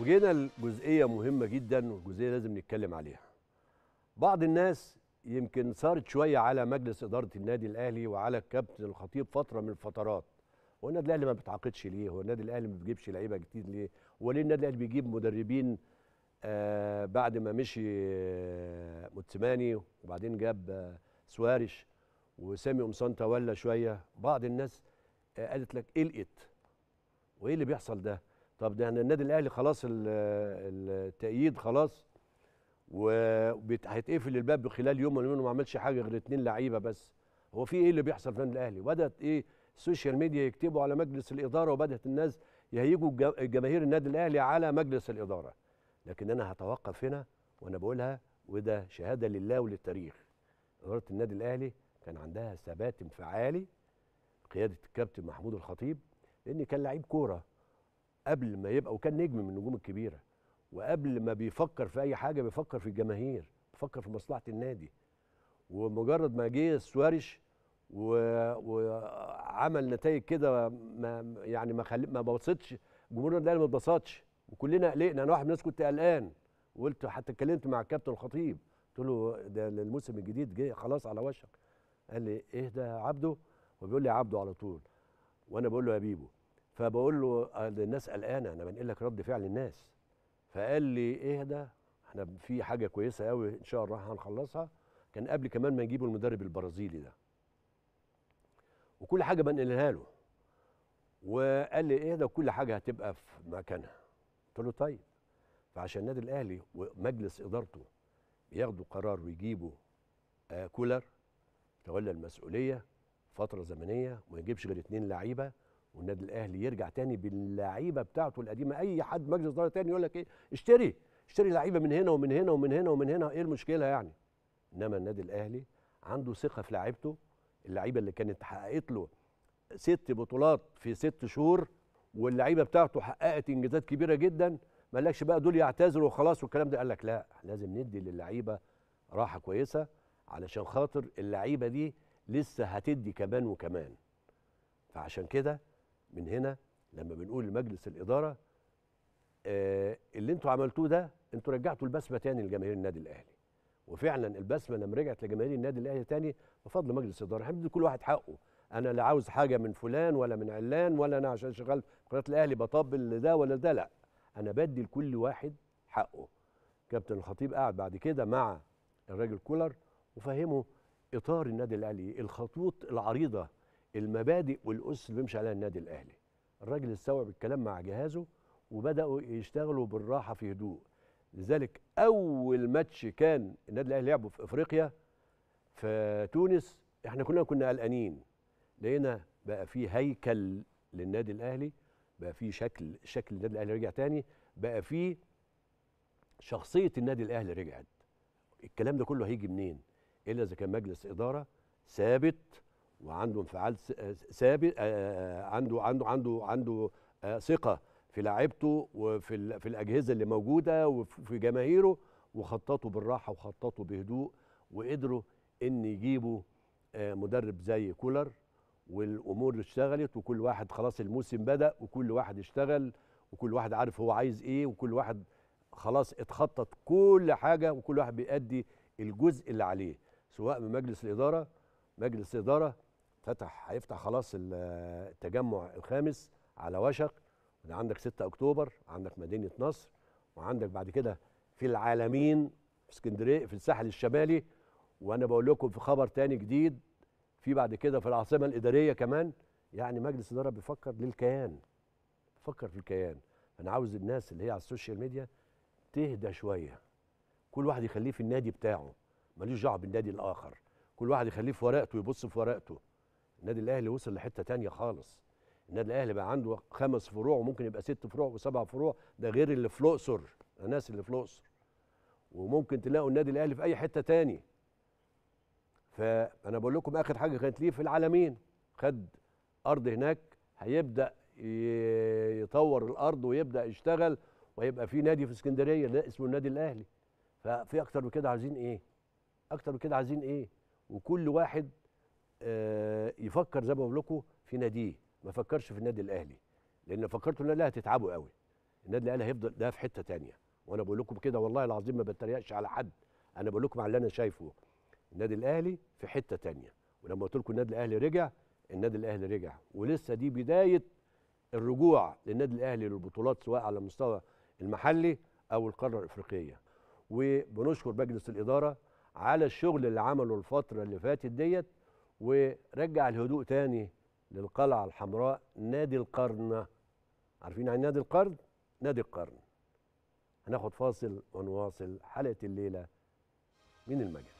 وجينا لجزئيه مهمه جدا والجزئيه لازم نتكلم عليها بعض الناس يمكن صارت شويه على مجلس اداره النادي الاهلي وعلى الكابتن الخطيب فتره من الفترات هو النادي الاهلي ما بيتعاقدش ليه هو النادي الاهلي ما بيجيبش لعيبه جديد ليه هو ليه النادي الاهلي بيجيب مدربين آه بعد ما مشي آه موتسيماني وبعدين جاب آه سوارش وسامي قمصان تولى شويه بعض الناس آه قالت لك قلقت وايه اللي بيحصل ده طب ده يعني النادي الاهلي خلاص التأييد خلاص وهيتقفل الباب خلال يوم لانه ما عملش حاجه غير اتنين لعيبه بس هو في ايه اللي بيحصل في النادي الاهلي بدات ايه السوشيال ميديا يكتبوا على مجلس الاداره وبدات الناس يهيجوا جماهير النادي الاهلي على مجلس الاداره لكن انا هتوقف هنا وانا بقولها وده شهاده لله وللتاريخ اداره النادي الاهلي كان عندها ثبات انفعالي قياده الكابتن محمود الخطيب لان كان لعيب كوره قبل ما يبقى وكان نجم من النجوم الكبيره وقبل ما بيفكر في اي حاجه بيفكر في الجماهير بيفكر في مصلحه النادي ومجرد ما جه سواريش وعمل نتائج كده ما يعني ما خل... ما بصتش جمهور الاهلي ما اتبسطش وكلنا قلقنا انا واحد من الناس كنت قلقان وقلت حتى اتكلمت مع الكابتن الخطيب قلت له ده الموسم الجديد جه خلاص على وشك قال لي اهدى يا عبده وبيقول لي يا عبده على طول وانا بقول له يا بيبو فبقول له الناس آه، قلقانه انا بنقل لك رد فعل الناس فقال لي ايه ده احنا في حاجه كويسه قوي ان شاء الله هنخلصها كان قبل كمان ما يجيبوا المدرب البرازيلي ده وكل حاجه بنقلها له وقال لي ايه ده كل حاجه هتبقى في مكانها قلت له طيب فعشان النادي الاهلي ومجلس ادارته بياخدوا قرار ويجيبوا آه كولر يتولى المسؤوليه فتره زمنيه وما يجيبش غير اتنين لعيبه والنادي الاهلي يرجع تاني باللعيبه بتاعته القديمه اي حد مجلس اداره تاني يقول لك ايه اشتري اشتري لعيبه من هنا ومن هنا ومن هنا ومن هنا ايه المشكله يعني انما النادي الاهلي عنده ثقه في لعيبته اللعيبه اللي كانت حققت له ست بطولات في ست شهور واللعيبه بتاعته حققت انجازات كبيره جدا ما قالكش بقى دول يعتذروا وخلاص والكلام ده قال لك لا لازم ندي للعيبه راحه كويسه علشان خاطر اللعيبه دي لسه هتدي كمان وكمان فعشان كده من هنا لما بنقول لمجلس الاداره آه اللي انتوا عملتوه ده انتوا رجعتوا البسمه تاني لجماهير النادي الاهلي وفعلا البسمه لما رجعت لجماهير النادي الاهلي تاني بفضل مجلس الاداره احنا كل واحد حقه انا لا عاوز حاجه من فلان ولا من علان ولا انا عشان شغال في قناه الاهلي بطبل لده ولا ده لا انا بدي لكل واحد حقه كابتن الخطيب قعد بعد كده مع الراجل كولر وفهمه اطار النادي الاهلي الخطوط العريضه المبادئ والاسس اللي بيمشي عليها النادي الاهلي الراجل استوعب الكلام مع جهازه وبداوا يشتغلوا بالراحه في هدوء لذلك اول ماتش كان النادي الاهلي لعبه في افريقيا في تونس احنا كلنا كنا قلقانين لقينا بقى في هيكل للنادي الاهلي بقى في شكل شكل النادي الاهلي رجع تاني بقى في شخصيه النادي الاهلي رجعت الكلام ده كله هيجي منين الا اذا كان مجلس اداره ثابت وعنده انفعال ثابت آه، آه، عنده عنده عنده عنده آه، ثقه في لعيبته وفي في الاجهزه اللي موجوده وفي جماهيره وخططوا بالراحه وخططوا بهدوء وقدروا ان يجيبوا مدرب زي كولر والامور اشتغلت وكل واحد خلاص الموسم بدا وكل واحد اشتغل وكل واحد عارف هو عايز ايه وكل واحد خلاص اتخطط كل حاجه وكل واحد بيأدي الجزء اللي عليه سواء من مجلس الاداره مجلس اداره فتح هيفتح خلاص التجمع الخامس على وشك عندك 6 اكتوبر عندك مدينه نصر وعندك بعد كده في العالمين في اسكندريه في الساحل الشمالي وانا بقول لكم في خبر تاني جديد في بعد كده في العاصمه الاداريه كمان يعني مجلس اداره بيفكر للكيان بيفكر في الكيان انا عاوز الناس اللي هي على السوشيال ميديا تهدى شويه كل واحد يخليه في النادي بتاعه ملوش دعوه بالنادي الاخر كل واحد يخليه في ورقته يبص في ورقته النادي الاهلي وصل لحته تانية خالص النادي الاهلي بقى عنده خمس فروع وممكن يبقى ست فروع وسبع فروع ده غير اللي في الاقصر الناس اللي في الاقصر وممكن تلاقوا النادي الاهلي في اي حته تاني فانا بقول لكم اخر حاجه كانت ليه في العالمين خد ارض هناك هيبدا يطور الارض ويبدا يشتغل وهيبقى في نادي في اسكندريه اسمه النادي الاهلي ففي اكتر من كده عايزين ايه اكتر من كده عايزين ايه وكل واحد آه، يفكر زي ما بقول لكم في ناديه ما فكرش في النادي الاهلي لان لو فكرتوا النادي الاهلي هتتعبوا قوي النادي الاهلي هيفضل ده في حته تانية وانا بقول لكم كده والله العظيم ما بتريقش على حد انا بقول لكم على اللي انا شايفه النادي الاهلي في حته تانية ولما قلت لكم النادي الاهلي رجع النادي الاهلي رجع ولسه دي بدايه الرجوع للنادي الاهلي للبطولات سواء على المستوى المحلي او القاره الافريقيه وبنشكر مجلس الاداره على الشغل اللي عمله الفتره اللي فاتت ديت ورجع الهدوء تاني للقلعة الحمراء نادي القرن عارفين عن يعني نادي القرن؟ نادي القرن هناخد فاصل ونواصل حلقة الليلة من المجال